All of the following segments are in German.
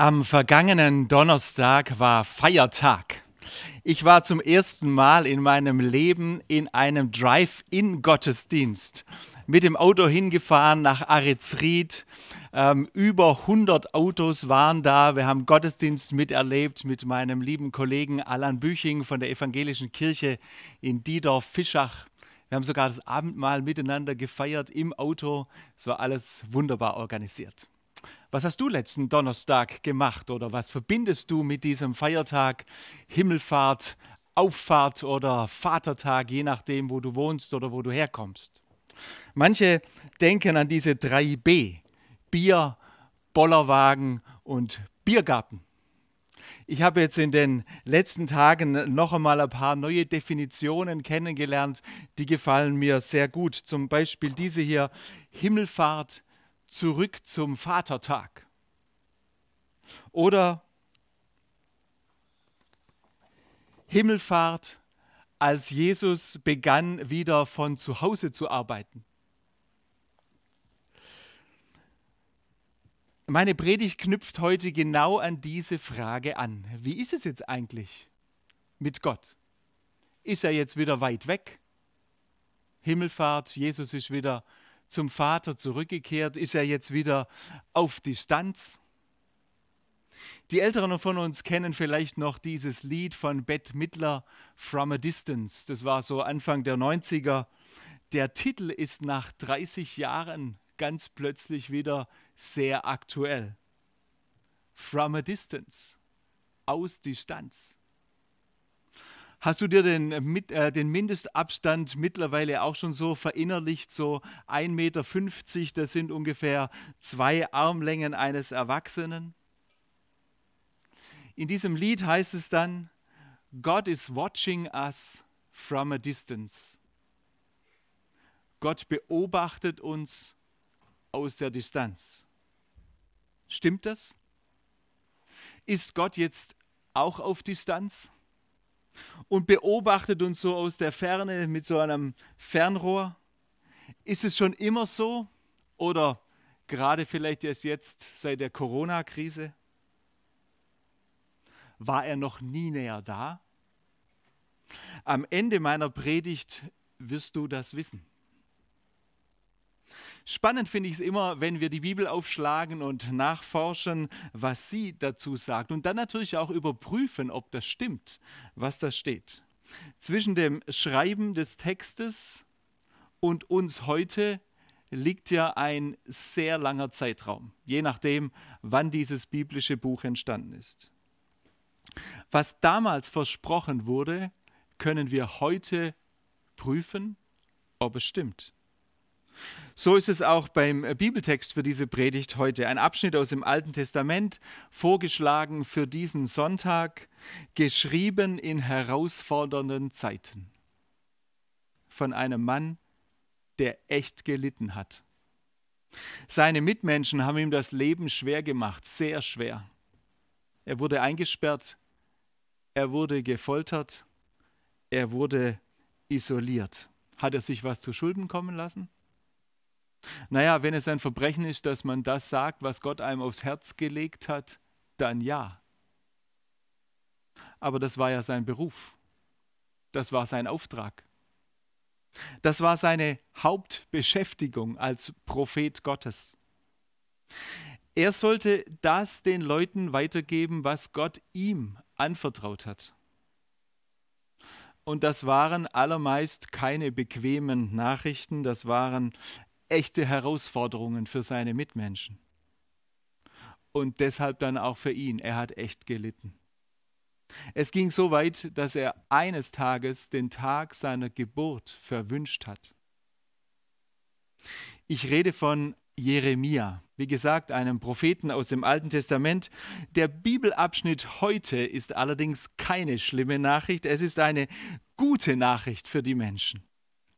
Am vergangenen Donnerstag war Feiertag. Ich war zum ersten Mal in meinem Leben in einem Drive-In-Gottesdienst. Mit dem Auto hingefahren nach Arizried. Ähm, über 100 Autos waren da. Wir haben Gottesdienst miterlebt mit meinem lieben Kollegen Alan Büching von der Evangelischen Kirche in Diedorf-Fischach. Wir haben sogar das Abendmahl miteinander gefeiert im Auto. Es war alles wunderbar organisiert. Was hast du letzten Donnerstag gemacht oder was verbindest du mit diesem Feiertag Himmelfahrt, Auffahrt oder Vatertag, je nachdem, wo du wohnst oder wo du herkommst? Manche denken an diese 3B, Bier, Bollerwagen und Biergarten. Ich habe jetzt in den letzten Tagen noch einmal ein paar neue Definitionen kennengelernt, die gefallen mir sehr gut. Zum Beispiel diese hier, Himmelfahrt zurück zum Vatertag. Oder Himmelfahrt, als Jesus begann wieder von zu Hause zu arbeiten. Meine Predigt knüpft heute genau an diese Frage an. Wie ist es jetzt eigentlich mit Gott? Ist er jetzt wieder weit weg? Himmelfahrt, Jesus ist wieder zum Vater zurückgekehrt? Ist er jetzt wieder auf Distanz? Die Älteren von uns kennen vielleicht noch dieses Lied von Bette Midler, From a Distance. Das war so Anfang der 90er. Der Titel ist nach 30 Jahren ganz plötzlich wieder sehr aktuell. From a Distance, aus Distanz. Hast du dir den, äh, mit, äh, den Mindestabstand mittlerweile auch schon so verinnerlicht? So 1,50 Meter, das sind ungefähr zwei Armlängen eines Erwachsenen. In diesem Lied heißt es dann, God is watching us from a distance. Gott beobachtet uns aus der Distanz. Stimmt das? Ist Gott jetzt auch auf Distanz? und beobachtet uns so aus der Ferne mit so einem Fernrohr? Ist es schon immer so oder gerade vielleicht erst jetzt seit der Corona-Krise? War er noch nie näher da? Am Ende meiner Predigt wirst du das wissen. Spannend finde ich es immer, wenn wir die Bibel aufschlagen und nachforschen, was sie dazu sagt und dann natürlich auch überprüfen, ob das stimmt, was da steht. Zwischen dem Schreiben des Textes und uns heute liegt ja ein sehr langer Zeitraum, je nachdem, wann dieses biblische Buch entstanden ist. Was damals versprochen wurde, können wir heute prüfen, ob es stimmt. So ist es auch beim äh, Bibeltext für diese Predigt heute. Ein Abschnitt aus dem Alten Testament, vorgeschlagen für diesen Sonntag, geschrieben in herausfordernden Zeiten. Von einem Mann, der echt gelitten hat. Seine Mitmenschen haben ihm das Leben schwer gemacht, sehr schwer. Er wurde eingesperrt, er wurde gefoltert, er wurde isoliert. Hat er sich was zu Schulden kommen lassen? Naja, wenn es ein Verbrechen ist, dass man das sagt, was Gott einem aufs Herz gelegt hat, dann ja. Aber das war ja sein Beruf. Das war sein Auftrag. Das war seine Hauptbeschäftigung als Prophet Gottes. Er sollte das den Leuten weitergeben, was Gott ihm anvertraut hat. Und das waren allermeist keine bequemen Nachrichten, das waren echte Herausforderungen für seine Mitmenschen. Und deshalb dann auch für ihn. Er hat echt gelitten. Es ging so weit, dass er eines Tages den Tag seiner Geburt verwünscht hat. Ich rede von Jeremia, wie gesagt, einem Propheten aus dem Alten Testament. Der Bibelabschnitt heute ist allerdings keine schlimme Nachricht, es ist eine gute Nachricht für die Menschen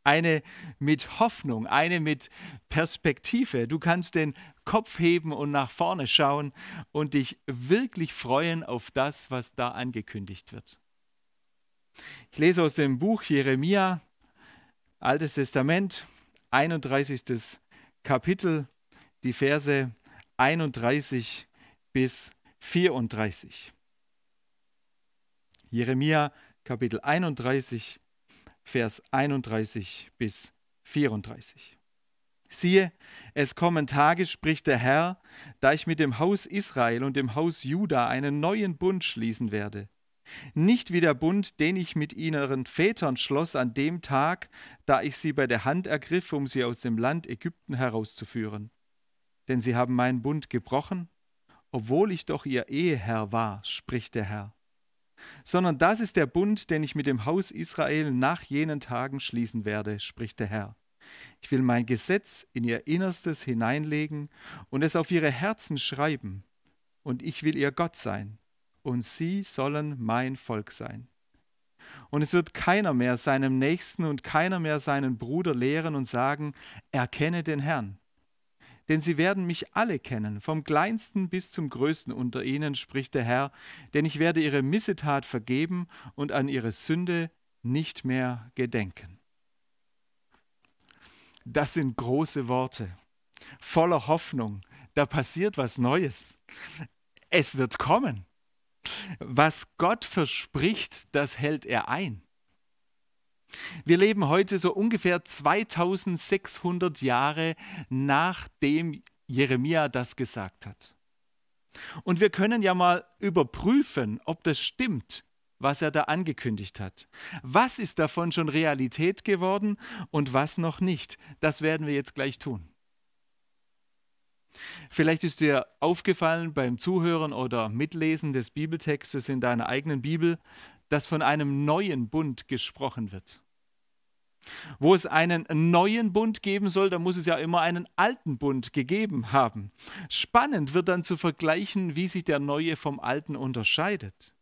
eine mit Hoffnung, eine mit Perspektive. Du kannst den Kopf heben und nach vorne schauen und dich wirklich freuen auf das, was da angekündigt wird. Ich lese aus dem Buch Jeremia, Altes Testament, 31. Kapitel, die Verse 31 bis 34. Jeremia Kapitel 31, Vers 31 bis 34. Siehe, es kommen Tage, spricht der Herr, da ich mit dem Haus Israel und dem Haus Juda einen neuen Bund schließen werde. Nicht wie der Bund, den ich mit ihren Vätern schloss an dem Tag, da ich sie bei der Hand ergriff, um sie aus dem Land Ägypten herauszuführen. Denn sie haben meinen Bund gebrochen, obwohl ich doch ihr Eheherr war, spricht der Herr sondern das ist der Bund, den ich mit dem Haus Israel nach jenen Tagen schließen werde, spricht der Herr. Ich will mein Gesetz in ihr Innerstes hineinlegen und es auf ihre Herzen schreiben, und ich will ihr Gott sein, und sie sollen mein Volk sein. Und es wird keiner mehr seinem Nächsten und keiner mehr seinen Bruder lehren und sagen, erkenne den Herrn, denn sie werden mich alle kennen, vom kleinsten bis zum größten unter ihnen, spricht der Herr, denn ich werde ihre Missetat vergeben und an ihre Sünde nicht mehr gedenken. Das sind große Worte, voller Hoffnung, da passiert was Neues. Es wird kommen. Was Gott verspricht, das hält er ein. Wir leben heute so ungefähr 2600 Jahre nachdem Jeremia das gesagt hat. Und wir können ja mal überprüfen, ob das stimmt, was er da angekündigt hat. Was ist davon schon Realität geworden und was noch nicht? Das werden wir jetzt gleich tun. Vielleicht ist dir aufgefallen beim Zuhören oder Mitlesen des Bibeltextes in deiner eigenen Bibel, dass von einem neuen Bund gesprochen wird. Wo es einen neuen Bund geben soll, da muss es ja immer einen alten Bund gegeben haben. Spannend wird dann zu vergleichen, wie sich der neue vom alten unterscheidet.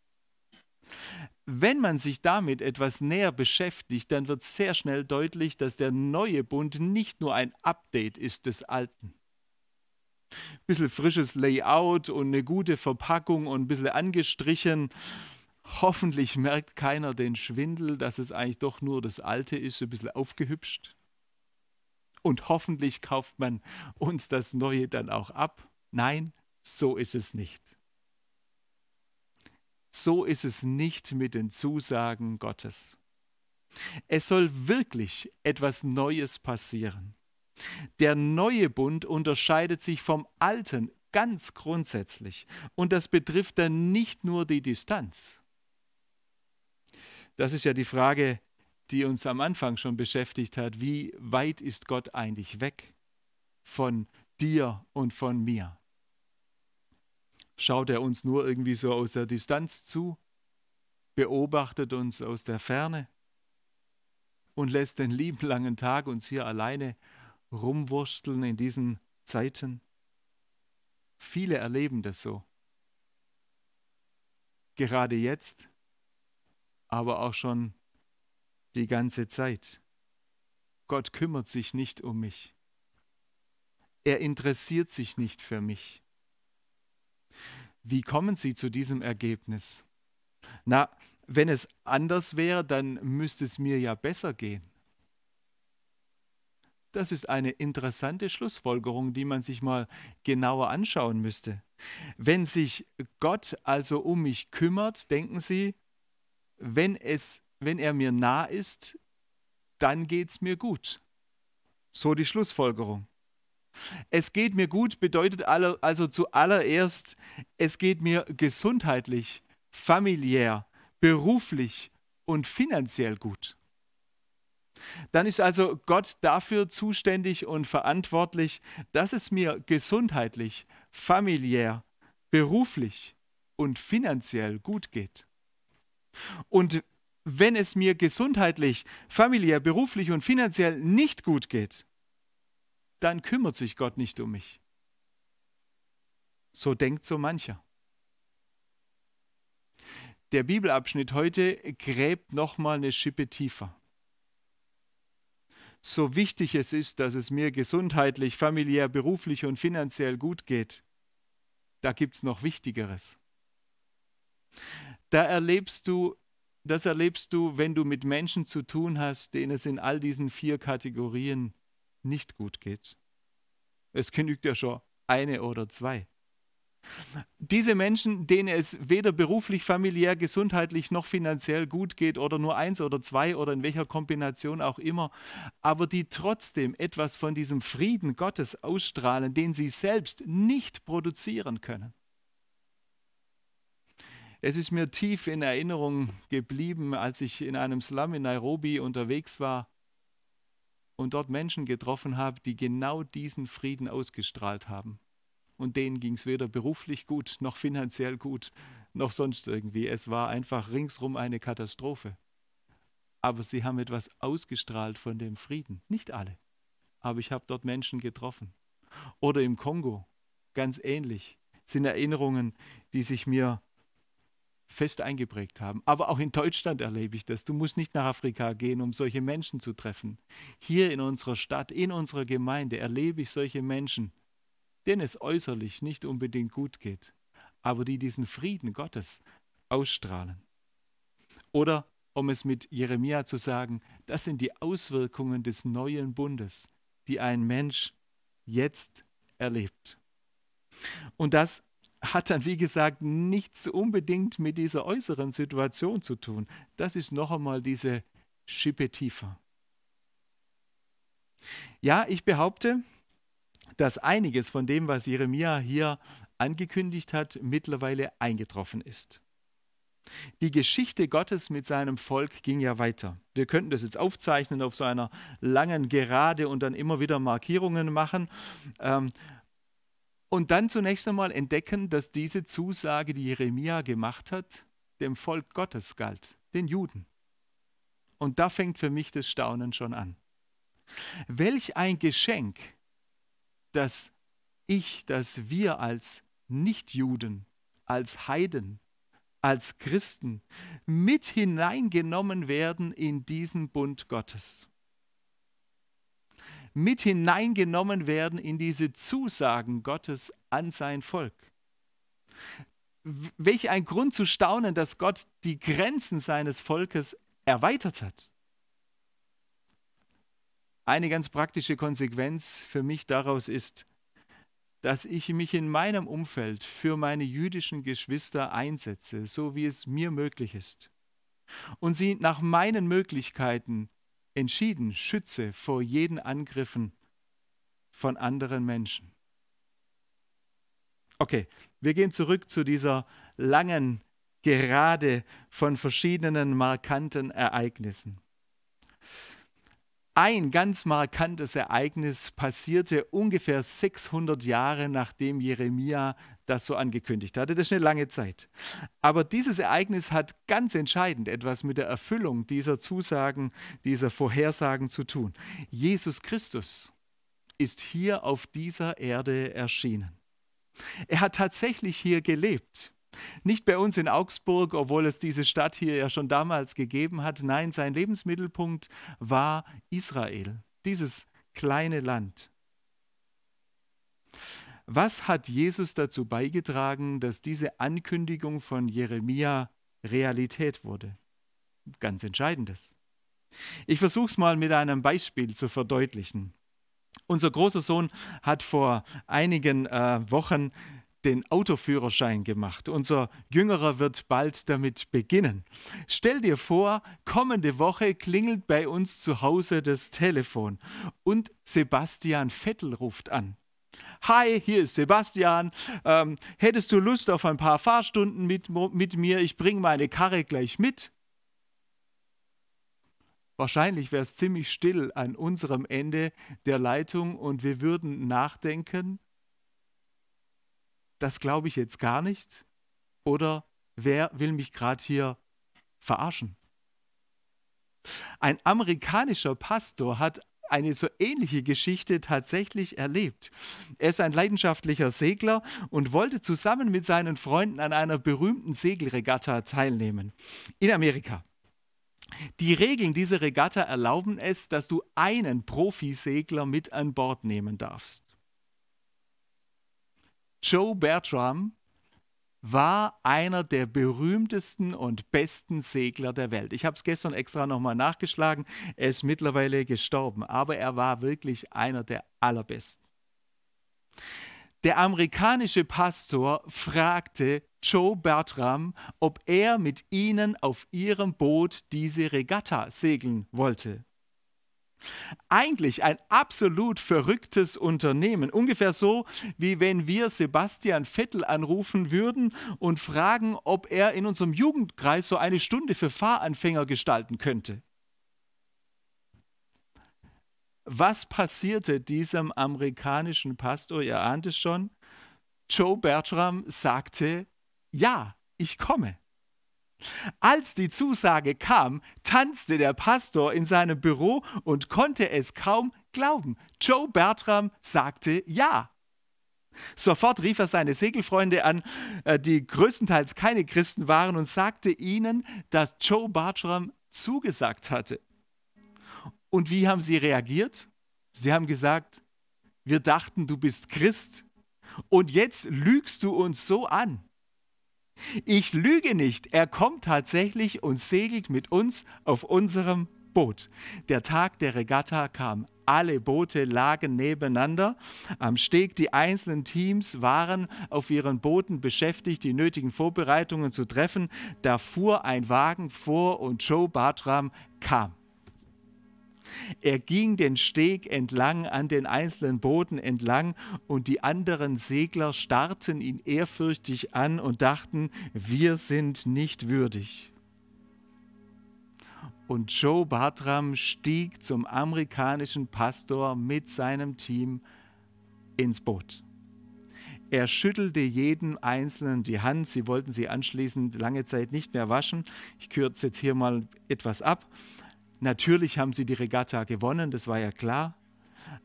Wenn man sich damit etwas näher beschäftigt, dann wird sehr schnell deutlich, dass der neue Bund nicht nur ein Update ist des alten. Ein bisschen frisches Layout und eine gute Verpackung und ein bisschen angestrichen, Hoffentlich merkt keiner den Schwindel, dass es eigentlich doch nur das Alte ist, ein bisschen aufgehübscht. Und hoffentlich kauft man uns das Neue dann auch ab. Nein, so ist es nicht. So ist es nicht mit den Zusagen Gottes. Es soll wirklich etwas Neues passieren. Der neue Bund unterscheidet sich vom alten ganz grundsätzlich und das betrifft dann nicht nur die Distanz. Das ist ja die Frage, die uns am Anfang schon beschäftigt hat. Wie weit ist Gott eigentlich weg von dir und von mir? Schaut er uns nur irgendwie so aus der Distanz zu? Beobachtet uns aus der Ferne? Und lässt den lieben langen Tag uns hier alleine rumwursteln in diesen Zeiten? Viele erleben das so. Gerade jetzt aber auch schon die ganze Zeit. Gott kümmert sich nicht um mich. Er interessiert sich nicht für mich. Wie kommen Sie zu diesem Ergebnis? Na, wenn es anders wäre, dann müsste es mir ja besser gehen. Das ist eine interessante Schlussfolgerung, die man sich mal genauer anschauen müsste. Wenn sich Gott also um mich kümmert, denken Sie, wenn, es, wenn er mir nah ist, dann geht es mir gut. So die Schlussfolgerung. Es geht mir gut bedeutet also zuallererst, es geht mir gesundheitlich, familiär, beruflich und finanziell gut. Dann ist also Gott dafür zuständig und verantwortlich, dass es mir gesundheitlich, familiär, beruflich und finanziell gut geht. Und wenn es mir gesundheitlich, familiär, beruflich und finanziell nicht gut geht, dann kümmert sich Gott nicht um mich. So denkt so mancher. Der Bibelabschnitt heute gräbt nochmal eine Schippe tiefer. So wichtig es ist, dass es mir gesundheitlich, familiär, beruflich und finanziell gut geht, da gibt es noch Wichtigeres da erlebst du, das erlebst du, wenn du mit Menschen zu tun hast, denen es in all diesen vier Kategorien nicht gut geht. Es genügt ja schon eine oder zwei. Diese Menschen, denen es weder beruflich, familiär, gesundheitlich noch finanziell gut geht oder nur eins oder zwei oder in welcher Kombination auch immer, aber die trotzdem etwas von diesem Frieden Gottes ausstrahlen, den sie selbst nicht produzieren können. Es ist mir tief in Erinnerung geblieben, als ich in einem Slum in Nairobi unterwegs war und dort Menschen getroffen habe, die genau diesen Frieden ausgestrahlt haben. Und denen ging es weder beruflich gut, noch finanziell gut, noch sonst irgendwie. Es war einfach ringsrum eine Katastrophe. Aber sie haben etwas ausgestrahlt von dem Frieden. Nicht alle, aber ich habe dort Menschen getroffen. Oder im Kongo, ganz ähnlich, sind Erinnerungen, die sich mir fest eingeprägt haben. Aber auch in Deutschland erlebe ich das. Du musst nicht nach Afrika gehen, um solche Menschen zu treffen. Hier in unserer Stadt, in unserer Gemeinde erlebe ich solche Menschen, denen es äußerlich nicht unbedingt gut geht, aber die diesen Frieden Gottes ausstrahlen. Oder um es mit Jeremia zu sagen, das sind die Auswirkungen des neuen Bundes, die ein Mensch jetzt erlebt. Und das hat dann, wie gesagt, nichts unbedingt mit dieser äußeren Situation zu tun. Das ist noch einmal diese Schippe tiefer. Ja, ich behaupte, dass einiges von dem, was Jeremia hier angekündigt hat, mittlerweile eingetroffen ist. Die Geschichte Gottes mit seinem Volk ging ja weiter. Wir könnten das jetzt aufzeichnen auf so einer langen Gerade und dann immer wieder Markierungen machen. Ähm, und dann zunächst einmal entdecken, dass diese Zusage, die Jeremia gemacht hat, dem Volk Gottes galt, den Juden. Und da fängt für mich das Staunen schon an. Welch ein Geschenk, dass ich, dass wir als Nichtjuden, als Heiden, als Christen mit hineingenommen werden in diesen Bund Gottes mit hineingenommen werden in diese Zusagen Gottes an sein Volk. Welch ein Grund zu staunen, dass Gott die Grenzen seines Volkes erweitert hat. Eine ganz praktische Konsequenz für mich daraus ist, dass ich mich in meinem Umfeld für meine jüdischen Geschwister einsetze, so wie es mir möglich ist, und sie nach meinen Möglichkeiten entschieden Schütze vor jeden Angriffen von anderen Menschen. Okay, wir gehen zurück zu dieser langen Gerade von verschiedenen markanten Ereignissen. Ein ganz markantes Ereignis passierte ungefähr 600 Jahre nachdem Jeremia das so angekündigt hatte. Das ist eine lange Zeit. Aber dieses Ereignis hat ganz entscheidend etwas mit der Erfüllung dieser Zusagen, dieser Vorhersagen zu tun. Jesus Christus ist hier auf dieser Erde erschienen. Er hat tatsächlich hier gelebt. Nicht bei uns in Augsburg, obwohl es diese Stadt hier ja schon damals gegeben hat. Nein, sein Lebensmittelpunkt war Israel, dieses kleine Land. Was hat Jesus dazu beigetragen, dass diese Ankündigung von Jeremia Realität wurde? Ganz entscheidendes. Ich versuche es mal mit einem Beispiel zu verdeutlichen. Unser großer Sohn hat vor einigen äh, Wochen den Autoführerschein gemacht. Unser Jüngerer wird bald damit beginnen. Stell dir vor, kommende Woche klingelt bei uns zu Hause das Telefon und Sebastian Vettel ruft an. Hi, hier ist Sebastian. Ähm, hättest du Lust auf ein paar Fahrstunden mit, mit mir? Ich bringe meine Karre gleich mit. Wahrscheinlich wäre es ziemlich still an unserem Ende der Leitung und wir würden nachdenken das glaube ich jetzt gar nicht oder wer will mich gerade hier verarschen? Ein amerikanischer Pastor hat eine so ähnliche Geschichte tatsächlich erlebt. Er ist ein leidenschaftlicher Segler und wollte zusammen mit seinen Freunden an einer berühmten Segelregatta teilnehmen in Amerika. Die Regeln dieser Regatta erlauben es, dass du einen Profisegler mit an Bord nehmen darfst. Joe Bertram war einer der berühmtesten und besten Segler der Welt. Ich habe es gestern extra nochmal nachgeschlagen. Er ist mittlerweile gestorben, aber er war wirklich einer der allerbesten. Der amerikanische Pastor fragte Joe Bertram, ob er mit ihnen auf ihrem Boot diese Regatta segeln wollte. Eigentlich ein absolut verrücktes Unternehmen. Ungefähr so, wie wenn wir Sebastian Vettel anrufen würden und fragen, ob er in unserem Jugendkreis so eine Stunde für Fahranfänger gestalten könnte. Was passierte diesem amerikanischen Pastor? Ihr ahnt es schon. Joe Bertram sagte, ja, ich komme. Als die Zusage kam, tanzte der Pastor in seinem Büro und konnte es kaum glauben. Joe Bertram sagte ja. Sofort rief er seine Segelfreunde an, äh, die größtenteils keine Christen waren, und sagte ihnen, dass Joe Bertram zugesagt hatte. Und wie haben sie reagiert? Sie haben gesagt, wir dachten, du bist Christ und jetzt lügst du uns so an. Ich lüge nicht, er kommt tatsächlich und segelt mit uns auf unserem Boot. Der Tag der Regatta kam. Alle Boote lagen nebeneinander am Steg. Die einzelnen Teams waren auf ihren Booten beschäftigt, die nötigen Vorbereitungen zu treffen. Da fuhr ein Wagen vor und Joe Bartram kam. Er ging den Steg entlang, an den einzelnen Booten entlang, und die anderen Segler starrten ihn ehrfürchtig an und dachten, wir sind nicht würdig. Und Joe Bartram stieg zum amerikanischen Pastor mit seinem Team ins Boot. Er schüttelte jedem Einzelnen die Hand. Sie wollten sie anschließend lange Zeit nicht mehr waschen. Ich kürze jetzt hier mal etwas ab. Natürlich haben sie die Regatta gewonnen, das war ja klar.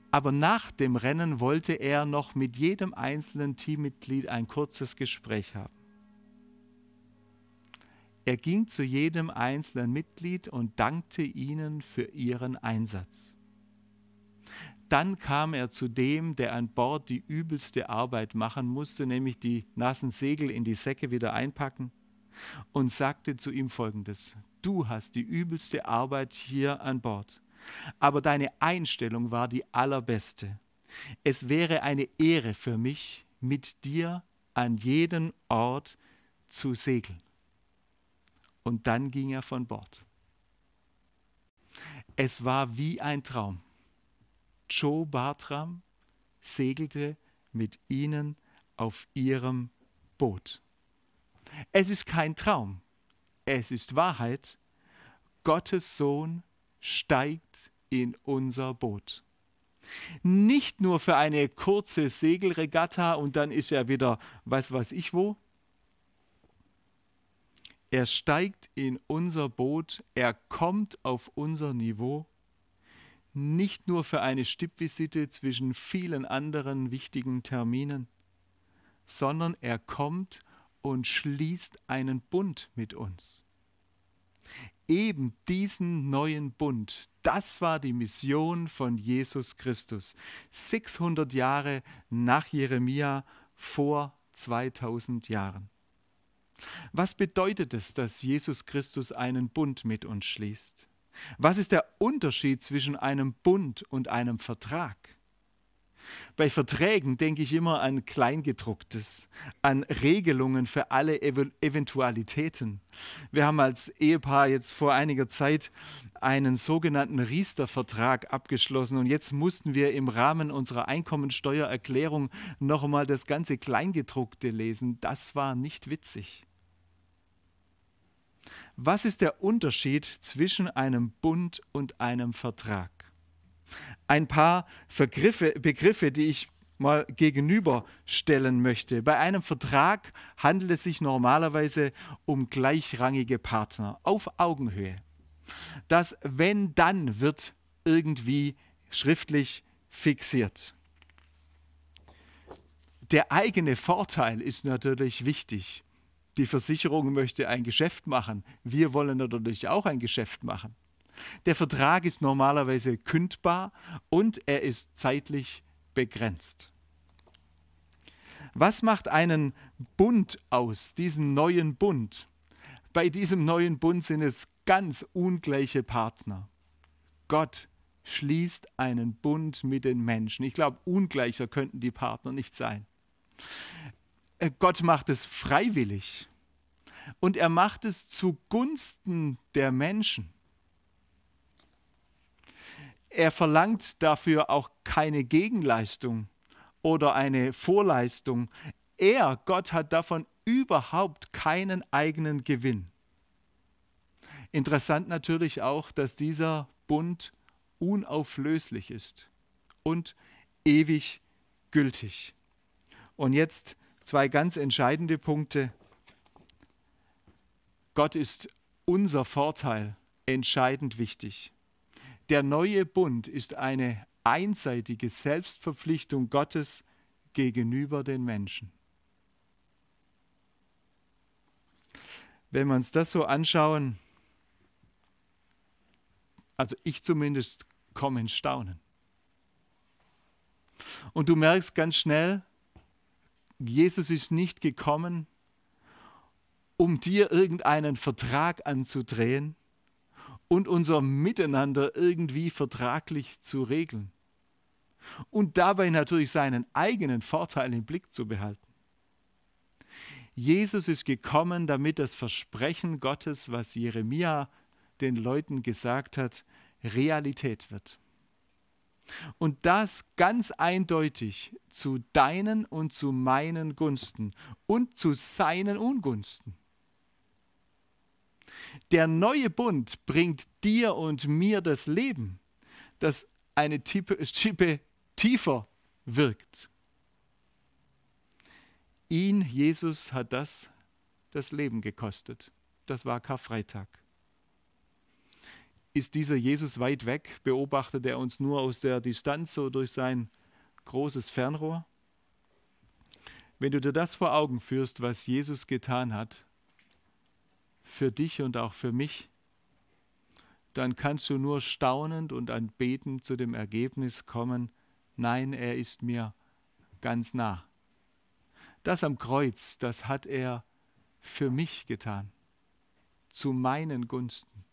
Aber nach dem Rennen wollte er noch mit jedem einzelnen Teammitglied ein kurzes Gespräch haben. Er ging zu jedem einzelnen Mitglied und dankte ihnen für ihren Einsatz. Dann kam er zu dem, der an Bord die übelste Arbeit machen musste, nämlich die nassen Segel in die Säcke wieder einpacken und sagte zu ihm folgendes, du hast die übelste Arbeit hier an Bord, aber deine Einstellung war die allerbeste. Es wäre eine Ehre für mich, mit dir an jeden Ort zu segeln. Und dann ging er von Bord. Es war wie ein Traum. Joe Bartram segelte mit ihnen auf ihrem Boot. Es ist kein Traum, es ist Wahrheit. Gottes Sohn steigt in unser Boot. Nicht nur für eine kurze Segelregatta und dann ist er wieder was weiß ich wo. Er steigt in unser Boot, er kommt auf unser Niveau, nicht nur für eine Stippvisite zwischen vielen anderen wichtigen Terminen, sondern er kommt, und schließt einen Bund mit uns. Eben diesen neuen Bund, das war die Mission von Jesus Christus, 600 Jahre nach Jeremia vor 2000 Jahren. Was bedeutet es, dass Jesus Christus einen Bund mit uns schließt? Was ist der Unterschied zwischen einem Bund und einem Vertrag? Bei Verträgen denke ich immer an Kleingedrucktes, an Regelungen für alle Ev Eventualitäten. Wir haben als Ehepaar jetzt vor einiger Zeit einen sogenannten Riester-Vertrag abgeschlossen und jetzt mussten wir im Rahmen unserer Einkommensteuererklärung noch einmal das ganze Kleingedruckte lesen. Das war nicht witzig. Was ist der Unterschied zwischen einem Bund und einem Vertrag? ein paar Vergriffe, Begriffe, die ich mal gegenüberstellen möchte. Bei einem Vertrag handelt es sich normalerweise um gleichrangige Partner auf Augenhöhe. Das wenn dann wird irgendwie schriftlich fixiert. Der eigene Vorteil ist natürlich wichtig. Die Versicherung möchte ein Geschäft machen. Wir wollen natürlich auch ein Geschäft machen. Der Vertrag ist normalerweise kündbar und er ist zeitlich begrenzt. Was macht einen Bund aus, diesen neuen Bund? Bei diesem neuen Bund sind es ganz ungleiche Partner. Gott schließt einen Bund mit den Menschen. Ich glaube, ungleicher könnten die Partner nicht sein. Äh, Gott macht es freiwillig und er macht es zugunsten der Menschen er verlangt dafür auch keine Gegenleistung oder eine Vorleistung. Er, Gott, hat davon überhaupt keinen eigenen Gewinn. Interessant natürlich auch, dass dieser Bund unauflöslich ist und ewig gültig. Und jetzt zwei ganz entscheidende Punkte. Gott ist unser Vorteil entscheidend wichtig. Der neue Bund ist eine einseitige Selbstverpflichtung Gottes gegenüber den Menschen. Wenn wir uns das so anschauen, also ich zumindest komme in Staunen. Und du merkst ganz schnell, Jesus ist nicht gekommen, um dir irgendeinen Vertrag anzudrehen, und unser Miteinander irgendwie vertraglich zu regeln. Und dabei natürlich seinen eigenen Vorteil im Blick zu behalten. Jesus ist gekommen, damit das Versprechen Gottes, was Jeremia den Leuten gesagt hat, Realität wird. Und das ganz eindeutig zu deinen und zu meinen Gunsten und zu seinen Ungunsten. Der neue Bund bringt dir und mir das Leben, das eine Schippe tiefer wirkt. Ihn, Jesus, hat das das Leben gekostet. Das war Karfreitag. Ist dieser Jesus weit weg? Beobachtet er uns nur aus der Distanz so durch sein großes Fernrohr? Wenn du dir das vor Augen führst, was Jesus getan hat, für dich und auch für mich, dann kannst du nur staunend und anbetend zu dem Ergebnis kommen, nein, er ist mir ganz nah. Das am Kreuz, das hat er für mich getan, zu meinen Gunsten.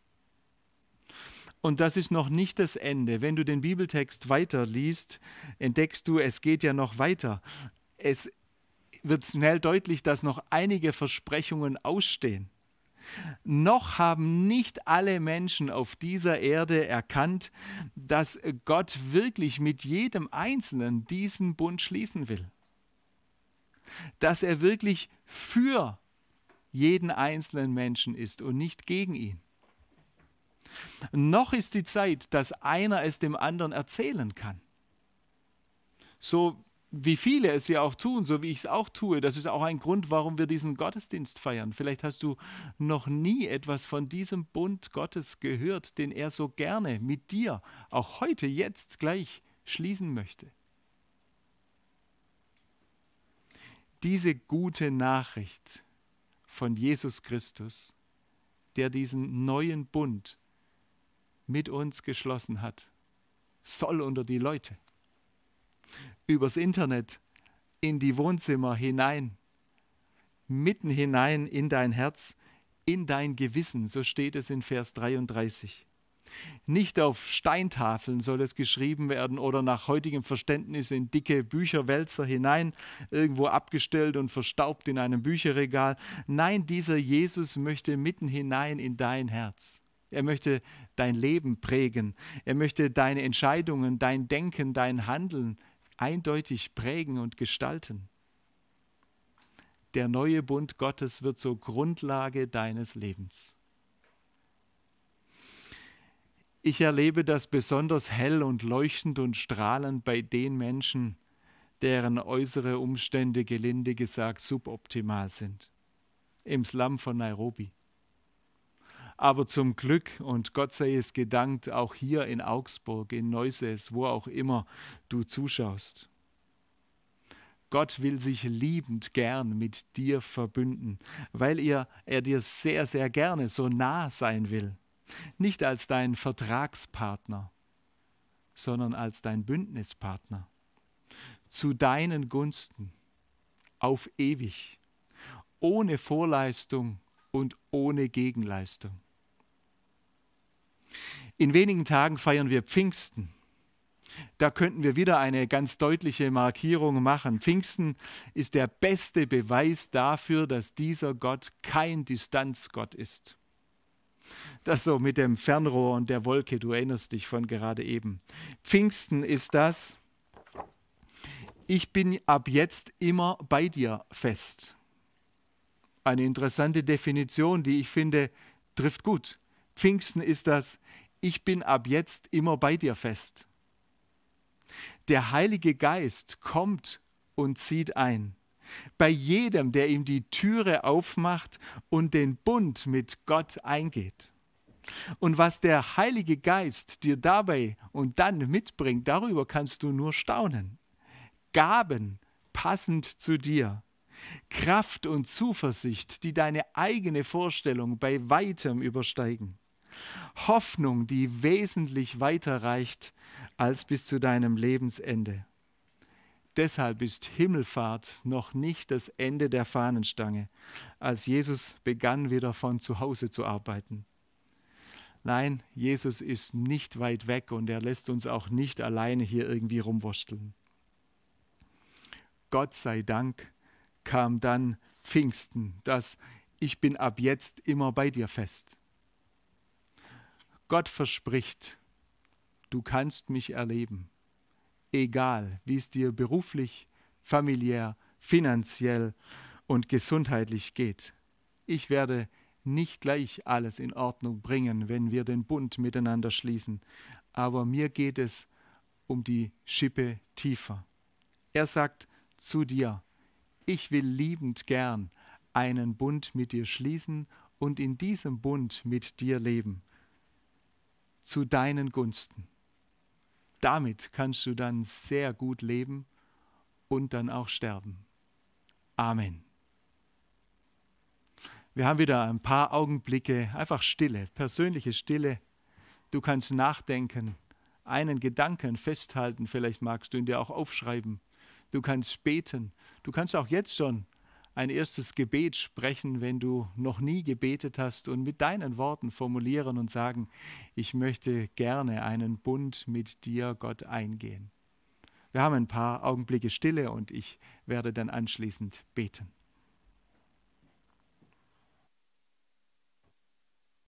Und das ist noch nicht das Ende. Wenn du den Bibeltext weiterliest, entdeckst du, es geht ja noch weiter. Es wird schnell deutlich, dass noch einige Versprechungen ausstehen. Noch haben nicht alle Menschen auf dieser Erde erkannt, dass Gott wirklich mit jedem Einzelnen diesen Bund schließen will. Dass er wirklich für jeden einzelnen Menschen ist und nicht gegen ihn. Noch ist die Zeit, dass einer es dem anderen erzählen kann. So wie viele es ja auch tun, so wie ich es auch tue, das ist auch ein Grund, warum wir diesen Gottesdienst feiern. Vielleicht hast du noch nie etwas von diesem Bund Gottes gehört, den er so gerne mit dir auch heute, jetzt gleich schließen möchte. Diese gute Nachricht von Jesus Christus, der diesen neuen Bund mit uns geschlossen hat, soll unter die Leute übers Internet in die Wohnzimmer hinein, mitten hinein in dein Herz, in dein Gewissen, so steht es in Vers 33. Nicht auf Steintafeln soll es geschrieben werden oder nach heutigem Verständnis in dicke Bücherwälzer hinein, irgendwo abgestellt und verstaubt in einem Bücherregal. Nein, dieser Jesus möchte mitten hinein in dein Herz. Er möchte dein Leben prägen. Er möchte deine Entscheidungen, dein Denken, dein Handeln eindeutig prägen und gestalten. Der neue Bund Gottes wird zur Grundlage deines Lebens. Ich erlebe das besonders hell und leuchtend und strahlend bei den Menschen, deren äußere Umstände gelinde gesagt suboptimal sind. Im Slum von Nairobi. Aber zum Glück und Gott sei es gedankt, auch hier in Augsburg, in Neuses, wo auch immer du zuschaust. Gott will sich liebend gern mit dir verbünden, weil er, er dir sehr, sehr gerne so nah sein will. Nicht als dein Vertragspartner, sondern als dein Bündnispartner. Zu deinen Gunsten, auf ewig, ohne Vorleistung und ohne Gegenleistung. In wenigen Tagen feiern wir Pfingsten. Da könnten wir wieder eine ganz deutliche Markierung machen. Pfingsten ist der beste Beweis dafür, dass dieser Gott kein Distanzgott ist. Das so mit dem Fernrohr und der Wolke, du erinnerst dich von gerade eben. Pfingsten ist das, ich bin ab jetzt immer bei dir fest. Eine interessante Definition, die ich finde, trifft gut. Pfingsten ist das, ich bin ab jetzt immer bei dir fest. Der Heilige Geist kommt und zieht ein. Bei jedem, der ihm die Türe aufmacht und den Bund mit Gott eingeht. Und was der Heilige Geist dir dabei und dann mitbringt, darüber kannst du nur staunen. Gaben passend zu dir. Kraft und Zuversicht, die deine eigene Vorstellung bei weitem übersteigen. Hoffnung, die wesentlich weiter reicht als bis zu deinem Lebensende. Deshalb ist Himmelfahrt noch nicht das Ende der Fahnenstange, als Jesus begann wieder von zu Hause zu arbeiten. Nein, Jesus ist nicht weit weg und er lässt uns auch nicht alleine hier irgendwie rumwursteln. Gott sei Dank kam dann Pfingsten, das ich bin ab jetzt immer bei dir fest. Gott verspricht, du kannst mich erleben, egal wie es dir beruflich, familiär, finanziell und gesundheitlich geht. Ich werde nicht gleich alles in Ordnung bringen, wenn wir den Bund miteinander schließen, aber mir geht es um die Schippe tiefer. Er sagt zu dir, ich will liebend gern einen Bund mit dir schließen und in diesem Bund mit dir leben zu deinen Gunsten. Damit kannst du dann sehr gut leben und dann auch sterben. Amen. Wir haben wieder ein paar Augenblicke, einfach Stille, persönliche Stille. Du kannst nachdenken, einen Gedanken festhalten, vielleicht magst du ihn dir auch aufschreiben. Du kannst beten, du kannst auch jetzt schon ein erstes Gebet sprechen, wenn du noch nie gebetet hast und mit deinen Worten formulieren und sagen, ich möchte gerne einen Bund mit dir, Gott, eingehen. Wir haben ein paar Augenblicke Stille und ich werde dann anschließend beten.